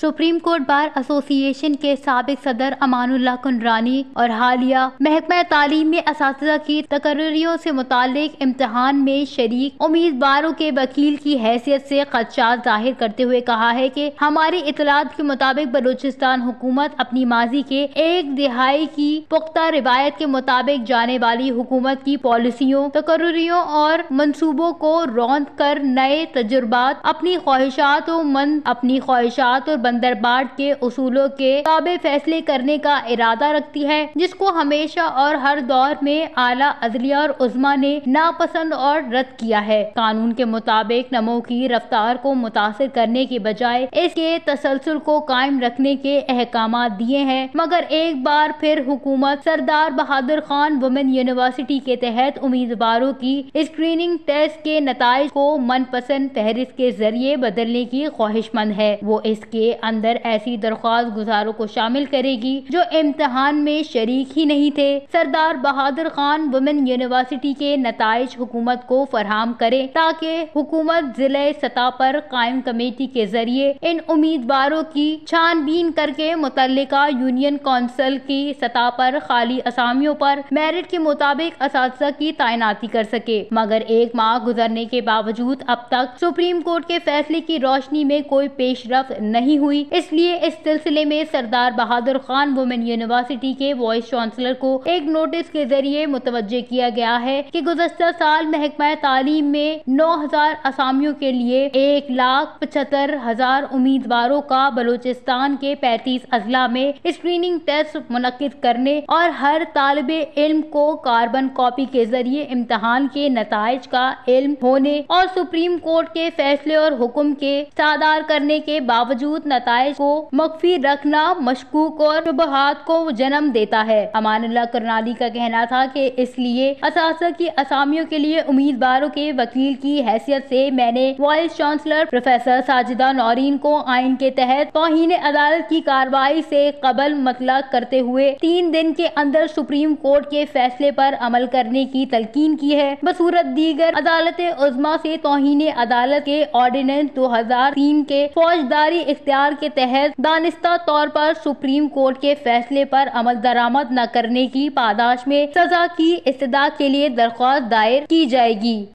supreme court bar association के सबक सदर अमानुल्ला कुंडरानी और हालिया महकमा तालीम में इस की तकर्रियों से मुतक इम्तहान में शरीक उम्मीदवारों के वकील की हैसियत से खदशात जाहिर करते हुए कहा है कि हमारी इतलात के मुताबिक बलूचिस्तान हुकूमत अपनी माजी के एक दिहाई की पुख्ता रिवायत के मुताबिक जाने वाली हुकूमत की पॉलिसियों तकर्रियों और मनसूबों को रौंद कर नए तजुर्बात अपनी ख्वाहिशात मंद अपनी ख्वाहिशात और बाट के उसूलों के ताबे फैसले करने का इरादा रखती है जिसको हमेशा और हर दौर में आला अदलिया और उजमा ने नापसंद और रद्द किया है कानून के मुताबिक नमो की रफ्तार को मुतासर करने के बजाय इसके तसलसल को कायम रखने के अहकाम दिए हैं मगर एक बार फिर हुकूमत सरदार बहादुर खान वुमेन यूनिवर्सिटी के तहत उम्मीदवारों की स्क्रीनिंग टेस्ट के नतज को मनपसंद फहरिस्त के जरिए बदलने की ख्वाहिशमंद है वो इसके अंदर ऐसी दरख्वास्त गुजारों को शामिल करेगी जो इम्तहान में शरीक ही नहीं थे सरदार बहादुर खान वुमेन यूनिवर्सिटी के नतज हुकूमत को फरहम करे ताकि हुकूमत जिले सतह पर कायम कमेटी के जरिए इन उम्मीदवारों की छानबीन करके मुतल यूनियन काउंसिल की सतह पर खाली असामियों पर मेरिट के मुताबिक इस की तैनाती कर सके मगर एक माह गुजरने के बावजूद अब तक सुप्रीम कोर्ट के फैसले की रोशनी में कोई पेशरफ नहीं हुई हुई इसलिए इस सिलसिले में सरदार बहादुर खान वुमेन यूनिवर्सिटी के वाइस चांसलर को एक नोटिस के जरिए मुतवजे किया गया है कि गुजस्ता साल महकमा तालीम में नौ हजार असामियों के लिए एक लाख पचहत्तर हजार उम्मीदवारों का बलूचिस्तान के पैतीस अजला में स्क्रीनिंग टेस्ट मुनद करने और हर तालब इल्म को कार्बन कॉपी के जरिए इम्तहान के नतज का इल्म होने और सुप्रीम कोर्ट के फैसले और हुक्म के सादार करने के बावजूद नतज को मख्फी रखना मशकूक और शुबहत को जन्म देता है अमानुल्ला करनाली का कहना था कि इसलिए असास की असामियों के लिए उम्मीदवारों के वकील की हैसियत से मैंने vice chancellor professor Sajida Naureen को आइन के तहत तोहन अदालत की कार्रवाई से कबल मतलब करते हुए तीन दिन के अंदर सुप्रीम कोर्ट के फैसले पर अमल करने की तलकीन की है बसूरत दीगर अदालत उजमा से तोहन अदालत के ऑर्डिनेंस 2003 के फौजदारी इख्तियार एफआईआर के तहत दानिस्ता तौर पर सुप्रीम कोर्ट के फैसले पर अमल दरामद न करने की पादाश में सजा की इस्तः के लिए दरख्वास्त दायर की जाएगी